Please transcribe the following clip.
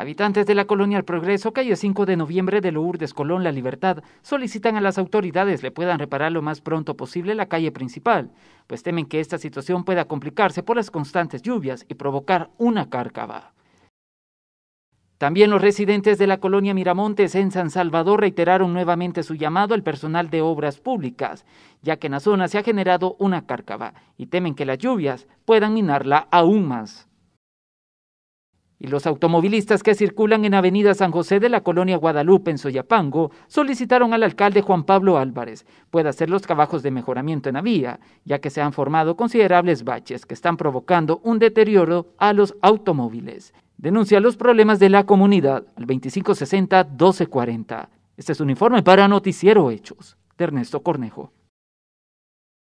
Habitantes de la colonia El Progreso, calle 5 de noviembre de Lourdes Colón, La Libertad, solicitan a las autoridades le puedan reparar lo más pronto posible la calle principal, pues temen que esta situación pueda complicarse por las constantes lluvias y provocar una cárcava. También los residentes de la colonia Miramontes en San Salvador reiteraron nuevamente su llamado al personal de obras públicas, ya que en la zona se ha generado una cárcava y temen que las lluvias puedan minarla aún más y los automovilistas que circulan en Avenida San José de la colonia Guadalupe en Soyapango solicitaron al alcalde Juan Pablo Álvarez pueda hacer los trabajos de mejoramiento en la vía, ya que se han formado considerables baches que están provocando un deterioro a los automóviles. Denuncia los problemas de la comunidad al 2560-1240. Este es un informe para Noticiero Hechos de Ernesto Cornejo.